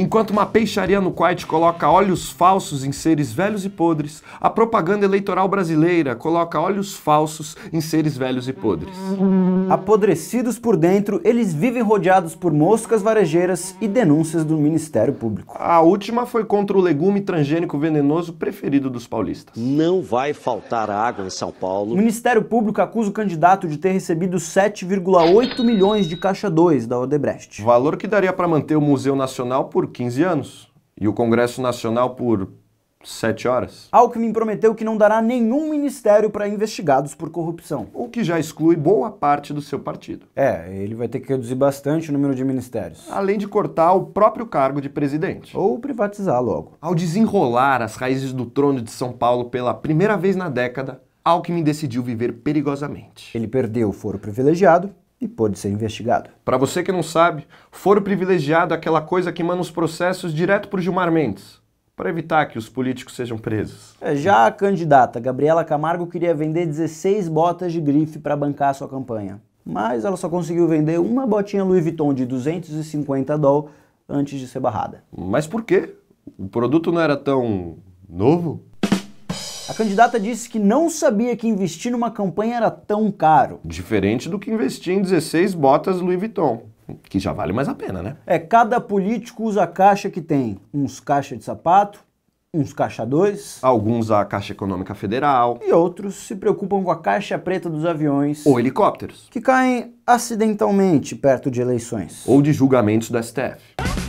Enquanto uma peixaria no Kuwait coloca olhos falsos em seres velhos e podres, a propaganda eleitoral brasileira coloca olhos falsos em seres velhos e podres. Apodrecidos por dentro, eles vivem rodeados por moscas varejeiras e denúncias do Ministério Público. A última foi contra o legume transgênico venenoso preferido dos paulistas. Não vai faltar água em São Paulo. O Ministério Público acusa o candidato de ter recebido 7,8 milhões de caixa 2 da Odebrecht. Valor que daria para manter o Museu Nacional por por 15 anos e o Congresso Nacional por 7 horas. Alckmin prometeu que não dará nenhum ministério para investigados por corrupção. O que já exclui boa parte do seu partido. É, ele vai ter que reduzir bastante o número de ministérios. Além de cortar o próprio cargo de presidente. Ou privatizar logo. Ao desenrolar as raízes do trono de São Paulo pela primeira vez na década, Alckmin decidiu viver perigosamente. Ele perdeu o foro privilegiado, e pôde ser investigado. Para você que não sabe, foro privilegiado é aquela coisa que manda os processos direto para Gilmar Mendes, para evitar que os políticos sejam presos. É, já a candidata Gabriela Camargo queria vender 16 botas de grife para bancar sua campanha, mas ela só conseguiu vender uma botinha Louis Vuitton de 250 dólares antes de ser barrada. Mas por quê? O produto não era tão novo? A candidata disse que não sabia que investir numa campanha era tão caro. Diferente do que investir em 16 botas Louis Vuitton. Que já vale mais a pena, né? É, cada político usa a caixa que tem. Uns caixa de sapato, uns caixa 2. Alguns a Caixa Econômica Federal. E outros se preocupam com a caixa preta dos aviões. Ou helicópteros. Que caem acidentalmente perto de eleições. Ou de julgamentos do STF.